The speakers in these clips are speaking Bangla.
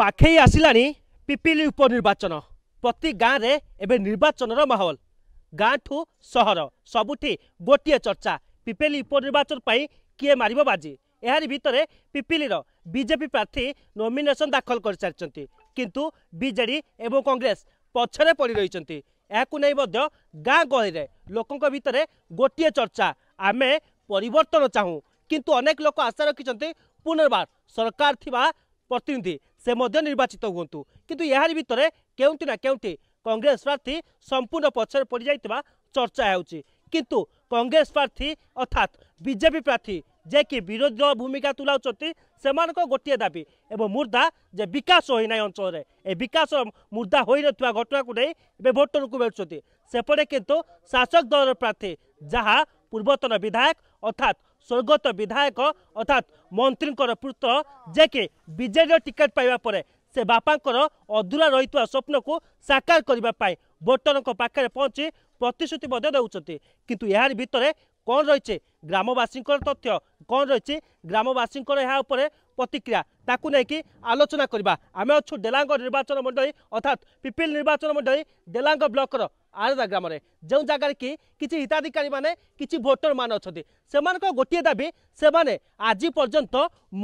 ପାଖେଇ ଆସିଲାଣି ପିପିଲି ଉପନିର୍ବାଚନ ପ୍ରତି ଗାଁରେ ଏବେ ନିର୍ବାଚନର ମାହୋଲ ଗାଁଠୁ ସହର ସବୁଠି ଗୋଟିଏ ଚର୍ଚ୍ଚା ପିପିଲି ଉପନିର୍ବାଚନ ପାଇଁ କିଏ ମାରିବ ବାଜି ଏହାରି ଭିତରେ ପିପିଲିର ବିଜେପି ପ୍ରାର୍ଥୀ ନୋମିନେସନ ଦାଖଲ କରିସାରିଛନ୍ତି କିନ୍ତୁ ବିଜେଡ଼ି ଏବଂ କଂଗ୍ରେସ ପଛରେ ପଡ଼ି ରହିଛନ୍ତି ଏହାକୁ ନେଇ ମଧ୍ୟ ଗାଁ ଗହଳିରେ ଲୋକଙ୍କ ଭିତରେ ଗୋଟିଏ ଚର୍ଚ୍ଚା ଆମେ ପରିବର୍ତ୍ତନ ଚାହୁଁ କିନ୍ତୁ ଅନେକ ଲୋକ ଆଶା ରଖିଛନ୍ତି ପୁନର୍ବାର ସରକାର ଥିବା ପ୍ରତିନିଧି ସେ ମଧ୍ୟ ନିର୍ବାଚିତ ହୁଅନ୍ତୁ କିନ୍ତୁ ଏହାରି ଭିତରେ କେଉଁଠି ନା କେଉଁଠି କଂଗ୍ରେସ ପ୍ରାର୍ଥୀ ସମ୍ପୂର୍ଣ୍ଣ ପଛରେ ପଡ଼ିଯାଇଥିବା ଚର୍ଚ୍ଚା ହେଉଛି କିନ୍ତୁ କଂଗ୍ରେସ ପ୍ରାର୍ଥୀ ଅର୍ଥାତ୍ ବିଜେପି ପ୍ରାର୍ଥୀ ଯିଏକି ବିରୋଧୀ ଦଳ ଭୂମିକା ତୁଲାଉଛନ୍ତି ସେମାନଙ୍କ ଗୋଟିଏ ଦାବି ଏବଂ ମୁର୍ଦ୍ଦା ଯେ ବିକାଶ ହୋଇନାହିଁ ଅଞ୍ଚଳରେ ଏ ବିକାଶ ମୁର୍ଦ୍ଦା ହୋଇନଥିବା ଘଟଣାକୁ ନେଇ ଏବେ ଭୋଟରକୁ ମିଳୁଛନ୍ତି ସେପଟେ କିନ୍ତୁ ଶାସକ ଦଳର ପ୍ରାର୍ଥୀ ଯାହା ପୂର୍ବତନ ବିଧାୟକ ଅର୍ଥାତ୍ স্বর্গত বিধায়ক অর্থাৎ মন্ত্রীঙ্কর পুত্র যেকে বিজেডির ଟିକେଟ୍ ପାଇବା ପରେ ସେ ବାପାଙ୍କର ଅଧୁରା ରହିଥିବା ସ୍ୱପ୍ନକୁ ସାକାର କରିବା ପାଇଁ ଭୋଟରଙ୍କ ପାଖରେ ପହଞ୍ଚି ପ୍ରତିଶ୍ରୁତି ମଧ୍ୟ ଦେଉଛନ୍ତି କିନ୍ତୁ ଏହାରି ଭିତରେ କ'ଣ ରହିଛି ଗ୍ରାମବାସୀଙ୍କର ତଥ୍ୟ କ'ଣ ରହିଛି ଗ୍ରାମବାସୀଙ୍କର ଏହା ଉପରେ ପ୍ରତିକ୍ରିୟା ତାକୁ ନେଇକି ଆଲୋଚନା କରିବା ଆମେ ଅଛୁ ଡେଲାଙ୍ଗ ନିର୍ବାଚନ ମଣ୍ଡଳୀ ଅର୍ଥାତ୍ ପିପିଲି ନିର୍ବାଚନ ମଣ୍ଡଳୀ ଡେଲାଙ୍ଗ ବ୍ଲକର ଆର ଗ୍ରାମରେ ଯେଉଁ ଜାଗାରେ କି କିଛି ହିତାଧିକାରୀମାନେ କିଛି ଭୋଟରମାନେ ଅଛନ୍ତି ସେମାନଙ୍କ ଗୋଟିଏ ଦାବି ସେମାନେ ଆଜି ପର୍ଯ୍ୟନ୍ତ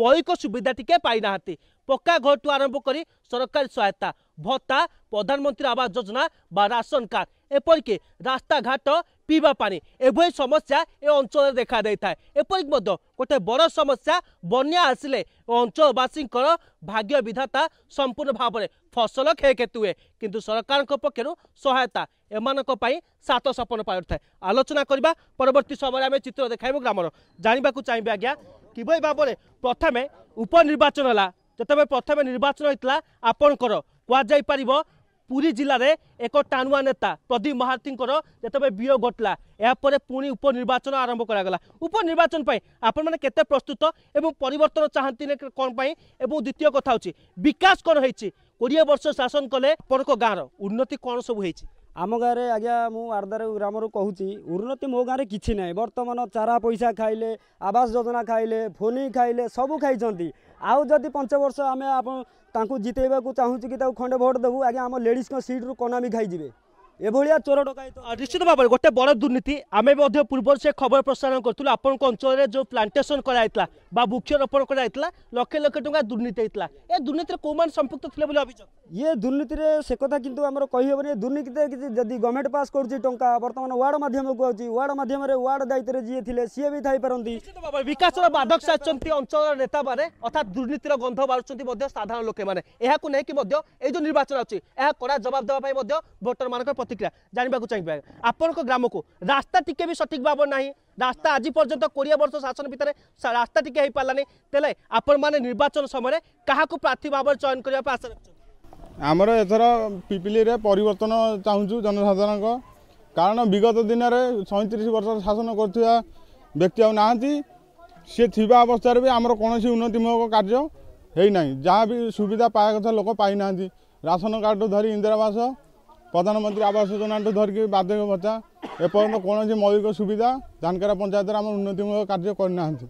ମୌଳିକ ସୁବିଧା ଟିକେ ପାଇନାହାନ୍ତି ପକ୍କା ଘରଠୁ ଆରମ୍ଭ କରି ସରକାରୀ ସହାୟତା ଭତ୍ତା প্রধানমন্ত্রী আবাস যোজনা বা রাশন কার্ড এপরিকি রাস্তাঘাট পিবা পানি এভাবে সমস্যা এ অঞ্চলে দেখা দেয় এপরিক গোটে বড় সমস্যা বন্যা আসলে অঞ্চলবাসীঙ্কর ভাগ্য বিধাতা সম্পূর্ণ ভাবে ফসল ক্ষয়ক্ষতি হুয়ে কিন্তু সরকার পক্ষর সহায়তা এমানক সাত সপন পাওয়া আলোচনা করা পরবর্তী সময় আমি চিত্র দেখাইব গ্রামর জাঁয়া চাইবে আজ্ঞা কিভাবে ভাবে প্রথমে উপনির্বাচন হল যেত প্রথমে নির্বাচন হয়েছিল আপনার কুযাই পারিব পুরী জেলার এক টাণুয়া নেতা প্রদীপ মহারথীঙ্কর যেতবে বিয়োগ ঘটলা এরপরে পুঁ উপনির্বাচন আরম্ভ করা উপনির্বাচন পাই আপন মানে কেতে প্রস্তুত এবং পরিবর্তন চাহান্তি কম পাই এবং দ্বিতীয় কথা হচ্ছে বিকাশ কম হয়েছে কোড়িয়ে বর্ষ শাসন কলে আপনার গাঁর উন্নতি কম সব হয়েছে ଆମ ଗାଁରେ ଆଜ୍ଞା ମୁଁ ଆର୍ଦାର ଗ୍ରାମରୁ କହୁଛି ଉନ୍ନତି ମୋ ଗାଁରେ କିଛି ନାହିଁ ବର୍ତ୍ତମାନ ଚାରା ପଇସା ଖାଇଲେ ଆବାସ ଯୋଜନା ଖାଇଲେ ଫୋନି ଖାଇଲେ ସବୁ ଖାଇଛନ୍ତି आदि जदि पंच वर्ष आम आप जितेबाक चाहूँ कि खंडे भोट देवु आज आम लेडीज सीट्रु कनामी खाई এভাবে চোর ডকায়ত নিশ্চিত ভাবে গোটে বড় দুর্নীতি আমি পূর্ব সে খবর প্রসারণ করু আপনার অঞ্চলের যে প্লাটেসন করা হয়েছিল বা বৃক্ষরোপণ করা হয়েছিল লক্ষ লক্ষ টাকা দুর্নীতি হয়েছিল এ দুর্নীতি কেউ মানে সম্পৃক্ত লে বলে অভিযোগ ইয়ে দুর্নীতি সে কথা কিন্তু আমার কহিহবনি দুর্নীতিতে কিছু যদি গভর্নমেন্ট পাস করছে টঙ্কা বর্তমানে ওয়ার্ড মাধ্যমকে আছে ওয়ার্ড মাধ্যমে ওয়ার্ড দায়িত্বে যিয়ে থিলে সিয়ে বি থাইপারন্তি বিকাশের বাধক সাজছন্তি অঞ্চলর নেতা মানে অর্থাৎ দুর্নীতির গন্ধ বাড়ুছন্তি সাধারণ লোকে মানে এহাকু নেকি এই যে নির্বাচন আছে এ কড়া জবাব দেওয়া ভোটর মানুষ প্রতিক্রিয়া জাঁয়া চাহিদা আপনার গ্রামক রাস্তা টিকি বি সঠিক ভাব না রাস্তা আজ পর্যন্ত কোড়িয়ে বর্ষ শাসন ভিতরে রাস্তা টিকি হয়ে পালানি তাহলে আপন মানে নির্বাচন সময় কাহকু প্রার্থী ভাবে চয়ন করা আশা রাখছেন আমার এথর পিপিলিরে পরিবর্তন চাহু জনসাধারণ কারণ বিগত দিনের সৈত্রিশ বর্ষ শাসন করুয়া ব্যক্তি আউ সে অবস্থার বি আমার কোণী উন্নতিমূলক কার্য হয়ে না যা বি সুবিধা পাওয়া কথা লোক পাই না রাশন কার্ড ধরি ইন্দিরাবাস ପ୍ରଧାନମନ୍ତ୍ରୀ ଆବାସ ଯୋଜନାଠୁ ଧରିକି ବାର୍ଦ୍ଧକ୍ୟ ଭତ୍ତା ଏପର୍ଯ୍ୟନ୍ତ କୌଣସି ମୌଳିକ ସୁବିଧା ଧାନକେରା ପଞ୍ଚାୟତରେ ଆମର ଉନ୍ନତିମୂଳକ କାର୍ଯ୍ୟ କରିନାହାନ୍ତି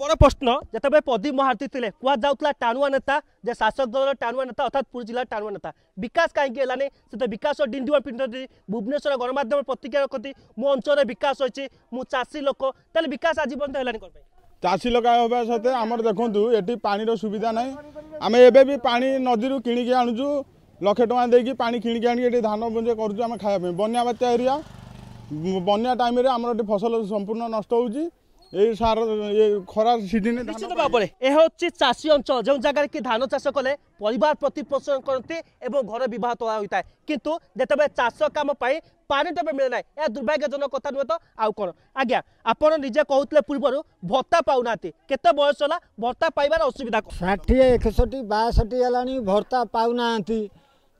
বড় প্রশ্ন যেতবে প্রদীপ মহারতী লে কুয়া টাণুয়া নেতা যে শাসক দলর টাণুয়া নেতা অর্থাৎ পুরী জেলার টাণুয়া নেতা বিকাশ কাহি হলানি সেতে বিকাশ ডিন্ডিমা পিন্ধি ভুবনেশ্বর গণমাধ্যম প্রতিক্রিয়া রাখতে মো অঞ্চলের বিকাশ হয়েছে মু চাষী লোক তাহলে বিকাশ আজ পর্যন্ত হলানি কোন চাষী লোক হওয়া সত্ত্বে আমার দেখুন এটি পানির সুবিধা নাই আমি এবে বি পানি নদী কিনিকি আনুছু ଲକ୍ଷେ ଟଙ୍କା ଦେଇକି ପାଣି କିଣିକି ଆଣିକି এটি ধান বঞ্জে ଆମେ আমি খাওয়া বন্যা বাত্যা এরিয়া বন্যা টাইমে আমার এটি ফসল সম্পূর্ণ নষ্ট হচ্ছে এই সার খরা সিজনে নিশ্চিত ভাবে এ হচ্ছে চাষী অঞ্চল যে জায়গায় কি ধান চাষ কলে পরিবার প্রতিপোষণ করতে এবং ঘর বিবাহ তোলা হয়ে কিন্তু যেতবে চাষ কাম পাই পানি তেমন মিলে না এ দুর্ভাগ্যজনক কথা নুহে তো আউ কোণ আজ্ঞা আপনার নিজে কুলে পূর্বর ভত্তা পাও না কত বয়স হল ভত্তা পাইবার অসুবিধা ষাঠিয়ে একষট্টি বাষট্টি হল ভত্তা পাও না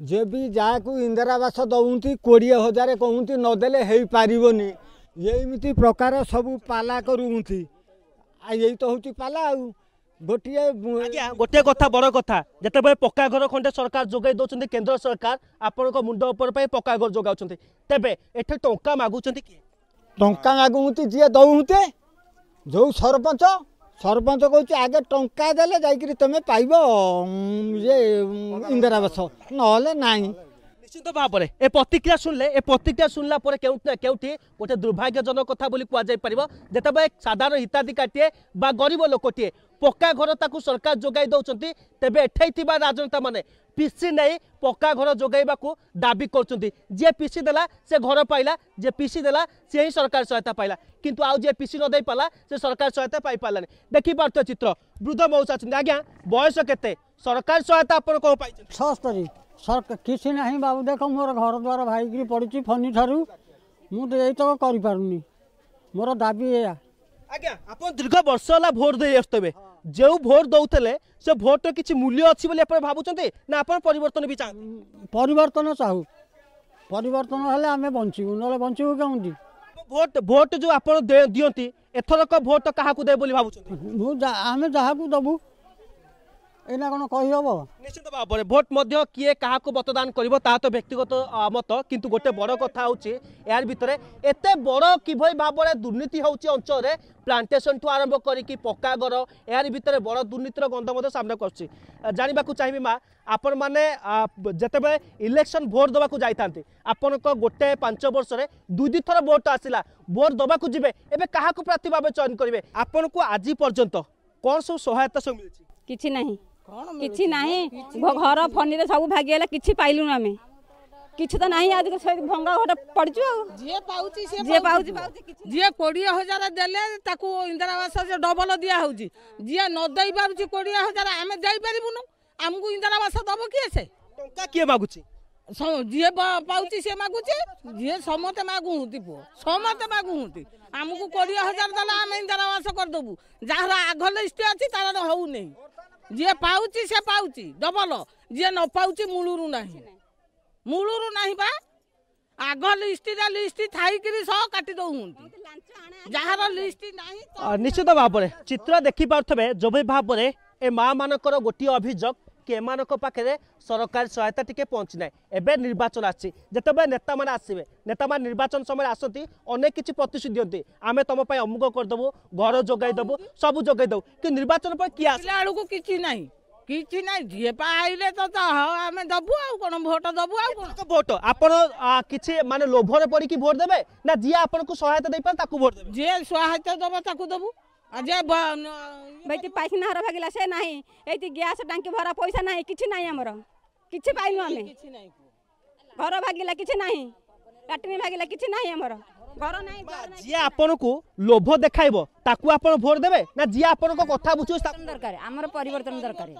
जेबि जाको इन्दिरावास दुँदै किडिए हजार कि हो है पारि एमिति प्रकार सब पाला यही तला पाला गए गोटे कथा बड कथा पक्का घर खण्ड सरकार जोइदेन्ट केन्द्र सरकार आपणको मुड उप पक्का घर जोगाउँछ तेबे एट टा मगुन्छ कि टा मगु जो सरपंच देले सरपञ्चा दे जमे पे इन्दिरावास नहे নিশ্চিত ভাবে এ প্রতিক্রিয়া শুনলে এ প্রতিক্রিয়া শুনলা পরে কেউটি না কেউটি গোটে দুর্ভাগ্যজনক কথা বলে কুযাইপার যেতবে সাধারণ হিতাধিকারীটিয়ে বা গরিব লোকটিয়ে পকা ঘর তাকে সরকার যোগাই দৌঁচ তেবে এঠাই থাকা রাজনেতা মানে পিসি নেই পকা ঘর যোগাইবা দাবি করছেন যে পিসি দেলা সে ঘর পাইলা যে পিসি দেলা সে হি সরকার সহায়তা পাইলা কিন্তু আউ যে পিসি নদাই পালা সে সরকার সহায়তা পাই পালানি দেখিপার চিত্র বৃদ্ধ মৌসা আজ্ঞা বয়স কেতে সরকার সহায়তা আপনার কম পাই ছস্তরী बाबू देख म घरद्वार भाइकरी पढिचि फ्नीठु मे त गरिपि म दीर्घ वर्ष होला भोट दिइसके जो भोट से भोट र कि मूल्य अलिक भाइ पर्तन चाहर्तन चाह पर्तन बञ्चु नु के भोट भोट जो आप दि एथरक भोट कहाँको दे बोली भा अब ଏଇନା କ'ଣ କହିହେବ ନିଶ୍ଚିତ ଭାବରେ ଭୋଟ ମଧ୍ୟ କିଏ କାହାକୁ ମତଦାନ କରିବ ତାହା ତ ବ୍ୟକ୍ତିଗତ ମତ କିନ୍ତୁ ଗୋଟେ ବଡ଼ କଥା ହେଉଛି ଏହାର ଭିତରେ ଏତେ ବଡ଼ କିଭଳି ଭାବରେ ଦୁର୍ନୀତି ହେଉଛି ଅଞ୍ଚଳରେ ପ୍ଲାଣ୍ଟେସନ୍ଠୁ ଆରମ୍ଭ କରିକି ପକ୍କା ଘର ଏହାରି ଭିତରେ ବଡ଼ ଦୁର୍ନୀତିର ଗନ୍ଧ ମଧ୍ୟ ସାମ୍ନାକୁ ଆସୁଛି ଜାଣିବାକୁ ଚାହିଁବି ମା ଆପଣମାନେ ଯେତେବେଳେ ଇଲେକ୍ସନ୍ ଭୋଟ ଦେବାକୁ ଯାଇଥାନ୍ତି ଆପଣଙ୍କ ଗୋଟେ ପାଞ୍ଚ ବର୍ଷରେ ଦୁଇ ଦୁଇ ଥର ଭୋଟ ଆସିଲା ଭୋଟ ଦେବାକୁ ଯିବେ ଏବେ କାହାକୁ ପ୍ରାର୍ଥୀ ଭାବେ ଚୟନ କରିବେ ଆପଣଙ୍କୁ ଆଜି ପର୍ଯ୍ୟନ୍ତ କ'ଣ ସବୁ ସହାୟତା ସବୁ ମିଳିଛି କିଛି ନାହିଁ କିଛି ନାହିଁ ଘର ଫନିରେ ସବୁ ଭାଗିଗଲା କିଛି ପାଇଲୁନୁ ଆମେ କିଛି ତ ନାହିଁ ଆଜି ଭଙ୍ଗା ଘର ପଡ଼ିଛୁ ଆଉ ଯିଏ ପାଉଛି ଯିଏ ପାଉଛି ଯିଏ କୋଡ଼ିଏ ହଜାର ଦେଲେ ତାକୁ ଇନ୍ଦିରା ଆବାସ ଡବଲ ଦିଆହେଉଛି ଯିଏ ନ ଦେଇପାରୁଛି କୋଡ଼ିଏ ହଜାର ଆମେ ଦେଇପାରିବୁନୁ ଆମକୁ ଇନ୍ଦିରା ଆବାସ ଦେବ କିଏ ସେ ଟଙ୍କା କିଏ ମାଗୁଛି ଯିଏ ପାଉଛି ସିଏ ମାଗୁଛି ଯିଏ ସମସ୍ତେ ମାଗୁଛନ୍ତି ପୁଅ ସମସ୍ତେ ମାଗୁଛନ୍ତି ଆମକୁ କୋଡ଼ିଏ ହଜାର ଦେଲେ ଆମେ ଇନ୍ଦିରା ଆବାସ କରିଦେବୁ ଯାହାର ଆଗ ଲିଷ୍ଟ ଅଛି ତାର ହେଉନାହିଁ ଯିଏ ପାଉଛି ସେ ପାଉଛି ଡବଲ ଯିଏ ନ ପାଉଛି ମୂଳରୁ ନାହିଁ ମୂଳରୁ ନାହିଁ ବା ଆଗ ଲିଷ୍ଟଟା ଲିଷ୍ଟ ଥାଇକିରି ସହ କାଟି ଦେଉଛନ୍ତି ଯାହାର ଲିଷ୍ଟ ନାହିଁ ନିଶ୍ଚିତ ଭାବରେ ଚିତ୍ର ଦେଖିପାରୁଥିବେ ଯେଭଳି ଭାବରେ ଏ ମା ମାନଙ୍କର ଗୋଟିଏ ଅଭିଯୋଗ କି ଏମାନଙ୍କ ପାଖରେ ସରକାରୀ ସହାୟତା ଟିକେ ପହଞ୍ଚିନାହିଁ ଏବେ ନିର୍ବାଚନ ଆସିଛି ଯେତେବେଳେ ନେତାମାନେ ଆସିବେ ନେତାମାନେ ନିର୍ବାଚନ ସମୟରେ ଆସନ୍ତି ଅନେକ କିଛି ପ୍ରତିଶ୍ରୁତି ଦିଅନ୍ତି ଆମେ ତମ ପାଇଁ ଅମୁକ କରିଦେବୁ ଘର ଯୋଗାଇ ଦେବୁ ସବୁ ଯୋଗାଇ ଦେବୁ କିନ୍ତୁ ନିର୍ବାଚନ ପରେ କିଏ ଆସିଲା ବେଳକୁ କିଛି ନାହିଁ କିଛି ନାହିଁ ଯିଏ ପା ଆଇଲେ ତ ଆମେ ଦେବୁ ଆଉ କ'ଣ ଭୋଟ ଦେବୁ ଆଉ କ'ଣ ଭୋଟ ଆପଣ କିଛି ମାନେ ଲୋଭରେ ପଡ଼ିକି ଭୋଟ ଦେବେ ନା ଯିଏ ଆପଣଙ୍କୁ ସହାୟତା ଦେଇପାରେ ତାକୁ ଭୋଟ ଦେବେ ଯିଏ ସହାୟତା ଦେବ ତାକୁ ଦେବୁ ভাইটি ପାଇଖାନା ଘର ଭାଗିଲା ସେ ନାହିଁ এইটি গ্যাস ଟାଙ୍କି ଭରା ପଇସା ନାହିଁ କିଛି ନାହିଁ ଆମର କିଛି ପାଇନୁ ଆମେ ଘର ଭାଗିଲା କିଛି ନାହିଁ ଲାଟ୍ରିନ୍ ଭାଗିଲା କିଛି ନାହିଁ ଆମର ଘର ନାହିଁ ଯିଏ ଆପଣଙ୍କୁ ଲୋଭ ଦେଖାଇବ ତାକୁ ଆପଣ ଭୋଟ ଦେବେ ନା ଯିଏ ଆପଣଙ୍କ କଥା ବୁଝିବ ଦରକାର ଆମର ପରିବର୍ତ୍ତନ ଦରକାର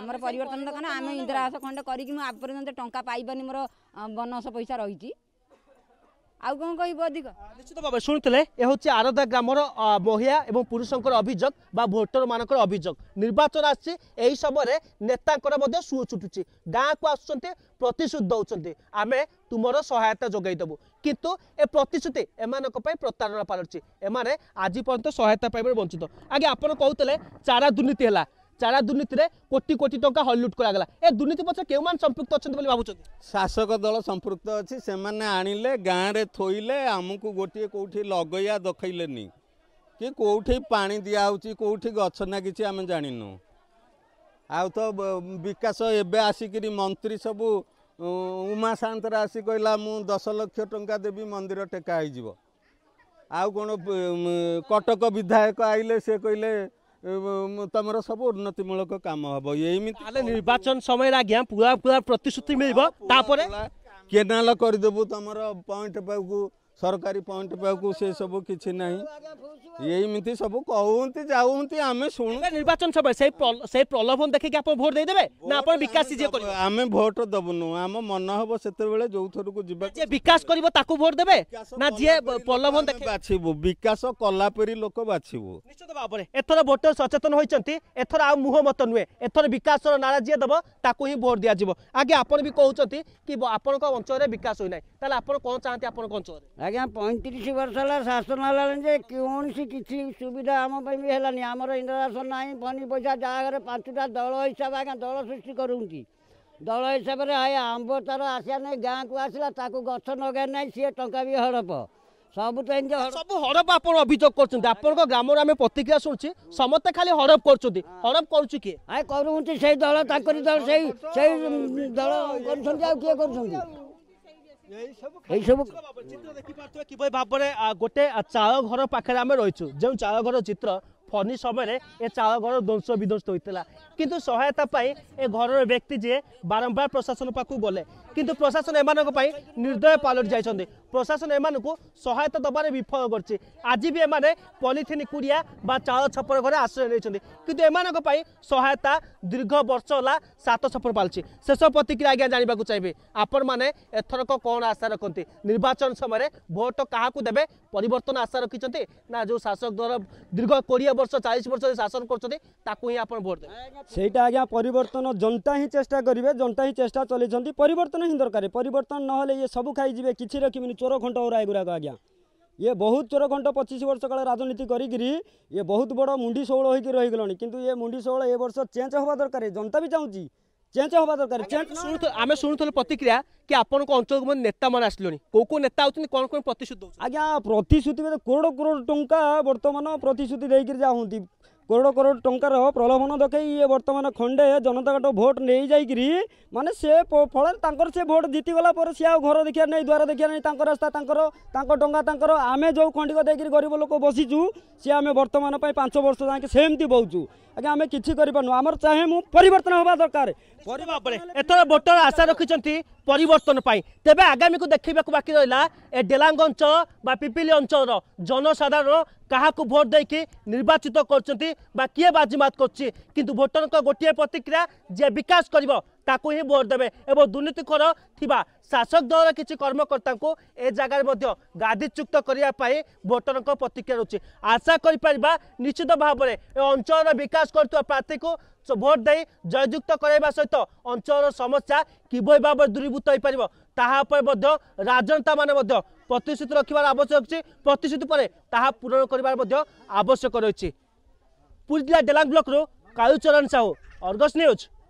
ଆମର ପରିବର୍ତ୍ତନ ଦରକାର ଆମେ ଇନ୍ଦିରା ଆବାସ ଖଣ୍ଡେ କରିକି ମୁଁ ଆପର୍ଯ୍ୟନ୍ତ ଟଙ୍କା ପାଇବନି ମୋର ବନସ ପଇସା ରହିଛି ଆଉ କ'ଣ କହିବ ଅଧିକ ନିଶ୍ଚିତ ଭାବେ ଶୁଣିଥିଲେ ଏ ହେଉଛି ଆରଦା ଗ୍ରାମର ମହିଳା ଏବଂ ପୁରୁଷଙ୍କର ଅଭିଯୋଗ ବା ଭୋଟରମାନଙ୍କର ଅଭିଯୋଗ ନିର୍ବାଚନ ଆସିଛି ଏହି ସମୟରେ ନେତାଙ୍କର ମଧ୍ୟ ସୁଅ ଛୁଟୁଛି ଗାଁକୁ ଆସୁଛନ୍ତି ପ୍ରତିଶ୍ରୁତି ଦେଉଛନ୍ତି ଆମେ ତୁମର ସହାୟତା ଯୋଗାଇଦେବୁ କିନ୍ତୁ ଏ ପ୍ରତିଶ୍ରୁତି ଏମାନଙ୍କ ପାଇଁ ପ୍ରତାରଣା ପାଲଟିଛି ଏମାନେ ଆଜି ପର୍ଯ୍ୟନ୍ତ ସହାୟତା ପାଇବାରେ ବଞ୍ଚିତ ଆଜ୍ଞା ଆପଣ କହୁଥିଲେ ଚାରା ଦୁର୍ନୀତି ହେଲା ଚାରା ଦୁର୍ନୀତିରେ କୋଟି କୋଟି ଟଙ୍କା ହଲୁଟ୍ କରାଗଲା ଏ ଦୁର୍ନୀତି ପଛରେ କେଉଁମାନେ ସମ୍ପୃକ୍ତ ଅଛନ୍ତି ବୋଲି ଭାବୁଛନ୍ତି ଶାସକ ଦଳ ସମ୍ପୃକ୍ତ ଅଛି ସେମାନେ ଆଣିଲେ ଗାଁରେ ଥୋଇଲେ ଆମକୁ ଗୋଟିଏ କେଉଁଠି ଲଗେଇବା ଦେଖେଇଲେନି କି କେଉଁଠି ପାଣି ଦିଆହେଉଛି କେଉଁଠି ଗଛ ନା କିଛି ଆମେ ଜାଣିନୁ ଆଉ ତ ବିକାଶ ଏବେ ଆସିକିରି ମନ୍ତ୍ରୀ ସବୁ ଉମା ସାନ୍ତରେ ଆସି କହିଲା ମୁଁ ଦଶ ଲକ୍ଷ ଟଙ୍କା ଦେବି ମନ୍ଦିର ଟେକା ହେଇଯିବ ଆଉ କ'ଣ କଟକ ବିଧାୟକ ଆଇଲେ ସେ କହିଲେ ତମର ସବୁ ଉନ୍ନତି ମୂଳକ କାମ ହବ ଏମିତି ତାହେଲେ ନିର୍ବାଚନ ସମୟରେ ଆଜ୍ଞା ପୁରା ପୁରା ପ୍ରତିଶ୍ରୁତି ମିଳିବ ତାପରେ କେନାଲ କରିଦେବୁ ତମର ପଏଣ୍ଟ ପାଖକୁ ସରକାରୀ ପଏଣ୍ଟ ପାଖକୁ ସେସବୁ କିଛି ନାହିଁ ଏମିତି ସବୁ କହୁନ୍ତି ଯାଉନ୍ତି ଆମେ ଶୁଣୁ ନିର୍ବାଚନ ସମୟ ସେଇ ସେଇ ପ୍ରଲୋଭନ ଦେଖିକି ଆପଣ ଭୋଟ ଦେଇଦେବେ ନା ଆପଣ ବିକାଶ ଯିଏ କରିବେ ଆମେ ଭୋଟ ଦେବୁନୁ ଆମ ମନ ହେବ ସେତେବେଳେ ଯୋଉଥରକୁ ଯିବା ଯିଏ ବିକାଶ କରିବ ତାକୁ ଭୋଟ ଦେବେ ନା ଯିଏ ପ୍ରଲୋଭନ ଦେଖି ବାଛିବୁ ବିକାଶ କଲା ପରି ଲୋକ ବାଛିବୁ ନିଶ୍ଚିତ ଭାବରେ ଏଥର ଭୋଟର ସଚେତନ ହୋଇଛନ୍ତି ଏଥର ଆଉ ମୁହଁ ମତ ନୁହେଁ ଏଥର ବିକାଶର ନାରା ଯିଏ ଦେବ ତାକୁ ହିଁ ଭୋଟ ଦିଆଯିବ ଆଜ୍ଞା ଆପଣ ବି କହୁଛନ୍ତି କି ଆପଣଙ୍କ ଅଞ୍ଚଳରେ ବିକାଶ ହୋଇନାହିଁ ତାହେଲେ ଆପଣ କ'ଣ ଚାହାନ୍ତି ଆପଣଙ୍କ ଅଞ୍ଚଳରେ ଆଜ୍ଞା ପଇଁତିରିଶ ବର୍ଷ ହେଲା ଶାସନ ହେଲାଣି ଯେ କୌଣସି କିଛି ସୁବିଧା ଆମ ପାଇଁ ବି ହେଲାନି ଆମର ଇନ୍ଦ୍ରାବାସ ନାହିଁ ଫନି ପଇସା ଯାହାଘରେ ପାଞ୍ଚଟା ଦଳ ହିସାବରେ ଆଜ୍ଞା ଦଳ ସୃଷ୍ଟି କରୁଛନ୍ତି ଦଳ ହିସାବରେ ହେ ଆମ୍ବ ତାର ଆସିବା ନାହିଁ ଗାଁକୁ ଆସିଲା ତାକୁ ଗଛ ଲଗାଇ ନାହିଁ ସିଏ ଟଙ୍କା ବି ହଡ଼ପ ସବୁ ତ ଏମିତି ସବୁ ହଡ଼ପ ଆପଣ ଅଭିଯୋଗ କରୁଛନ୍ତି ଆପଣଙ୍କ ଗ୍ରାମରେ ଆମେ ପ୍ରତିକ୍ରିୟା ଶୁଣୁଛି ସମସ୍ତେ ଖାଲି ହଡ଼ପ କରୁଛନ୍ତି ହଡ଼ପ କରୁଛି କିଏ ଆଏ କରୁଛନ୍ତି ସେଇ ଦଳ ତାଙ୍କରି ଦଳ ସେଇ ସେଇ ଦଳ କରୁଛନ୍ତି ଆଉ କିଏ କରୁଛନ୍ତି এইসব কিভাবে ভাবে গোটে চাଳ ଘର ପାଖରେ ଆମେ ରହିଛୁ ଯେଉଁ ଚାଳ ଘର ଚିତ୍ର ଫନି ସମୟରେ ଏ ଚାଳ ଘର ଧ୍ୱଂସ ବିଧ୍ୱସ୍ତ ହୋଇଥିଲା କିନ୍ତୁ ସହାୟତା ପାଇଁ ଏ ଘରର ବ୍ୟକ୍ତି ଯିଏ ବାରମ୍ବାର ପ୍ରଶାସନ ପାଖକୁ ଗଲେ କିନ୍ତୁ ପ୍ରଶାସନ ଏମାନଙ୍କ ପାଇଁ ନିର୍ଦ୍ଦୟ ପାଲଟି ଯାଇଛନ୍ତି প্রশাসন এমানকু সহায়তা দেবার বিফল করছে আজ বি এমানে পলিথিন কুড়িয়া বা চাউল ছপর ঘরে আশ্রয় নিয়েছেন কিন্তু এমানক পাই সহায়তা দীর্ঘ বর্ষ হলা সাত ছপর পালছে শেষ প্রতিক্রিয়া আজ্ঞা জাঁয়া চাইবে আপন মানে এথরক কোণ আশা রাখতে নির্বাচন সময় ভোট কাহকু দেবে পরিবর্তন আশা রাখিছেন না যে শাসক দল দীর্ঘ কোড়িয়ে বর্ষ চালিশ বর্ষ শাসন করছেন তাকে হি আপনার ভোট দেবে সেইটা আজ্ঞা পরিবর্তন জনতা হি চেষ্টা করবে জনতা হি চেষ্টা চলেছেন পরিবর্তন হি দরকার পরিবর্তন নহলে ইয়ে সবু খাইযে কিছু রাখবেনি ଚୋର ଘଣ୍ଟ ଗୁରା ଏଗୁରାକ ଆଜ୍ଞା ଇଏ ବହୁତ ଚୋର ଘଣ୍ଟ ପଚିଶ ବର୍ଷ କାଳ ରାଜନୀତି କରିକିରି ଇଏ ବହୁତ ବଡ଼ ମୁଣ୍ଡି ଷୋହଳ ହୋଇକି ରହିଗଲାଣି କିନ୍ତୁ ଇଏ ମୁଣ୍ଡି ଷୋହଳ ଏ ବର୍ଷ ଚେଞ୍ଜ ହେବା ଦରକାର ଜନତା ବି ଚାହୁଁଛି ଚେଞ୍ଜ ହେବା ଦରକାର ଚେଞ୍ଜ ଆମେ ଶୁଣୁଥିଲୁ ପ୍ରତିକ୍ରିୟା କି ଆପଣଙ୍କ ଅଞ୍ଚଳକୁ ମଧ୍ୟ ନେତାମାନେ ଆସିଲେଣି କେଉଁ କେଉଁ ନେତା ଆସୁଛନ୍ତି କ'ଣ କ'ଣ ପ୍ରତିଶ୍ରୁତି ଆଜ୍ଞା ପ୍ରତିଶ୍ରୁତି କୋରଡ଼ କୋରଡ଼ ଟଙ୍କା ବର୍ତ୍ତମାନ ପ୍ରତିଶ୍ରୁତି ଦେଇକିରି ଯାଉଛନ୍ତି কোড় কোড় টঙ্কার প্রলোভন দেখাই ইয়ে বর্তমানে খণ্ডে জনতাকাঠ ভোট নেই যাইকি মানে সে ফলের তাঁর সে ভোট জিতিগলা পরে সি আউ ঘর দেখিয়ার নেই দ্বার দেখিয়ার নেই তাঁর রাস্তা তাঁর তাঁর টঙ্কা তাঁর আমি যে খণ্ডিক দেখি গরিব লোক বসিছু সি আমি বর্তমান পাঁচ বর্ষ যাকে সেমতি বৌছু আজ্ঞা আমি কিছু করে পারু আমার চাহে মু পরিবর্তন হওয়া দরকার এথর ভোটর আশা রাখি পরিবর্তন পাই তেবে আগামীকে দেখা বাকি রহলা এ ডেলাঙ্গ অঞ্চল বা পিপিলি অঞ্চলর জনসাধারণ কাহাকু ভোট দিয়ে নির্বাচিত করছেন বা কি বাজিমাত করছে কিন্তু ভোটর গোটিয়ে প্রতিক্রিয়া যে বিকাশ করব তাকে হি ভোট দেবে এবং দুর্নীতিকর থাকা শাসক দলর কিছু কর্মকর্তা এ জায়গায় মধ্য গাদিচ্যুক্ত করা ভোটর প্রতিক্রিয়া রয়েছে আশা করে পার নিশ্চিত ভাবে এ অঞ্চলর বিকাশ করুক প্রার্থী ভোট দেই জয়যুক্ত କରାଇବା ସହିତ ଅଞ୍ଚଳର ସମସ୍ୟା କିଭଳି ଭାବରେ ଦୂରୀଭୂତ ହୋଇପାରିବ ତାହା ଉପରେ ମଧ୍ୟ ରାଜନେତାମାନେ ମଧ୍ୟ ପ୍ରତିଶ୍ରୁତି ରଖିବାର ଆବଶ୍ୟକ ଅଛି ପ୍ରତିଶ୍ରୁତି ପରେ ତାହା ପୂରଣ କରିବାର ମଧ୍ୟ ଆବଶ୍ୟକ ରହିଛି ପୁରୀ ଜିଲ୍ଲା ଡେଲାଙ୍ଗ ବ୍ଲକରୁ କାଳୁଚରଣ ସାହୁ ଅର୍ଗସ୍ ନ୍ୟୁଜ୍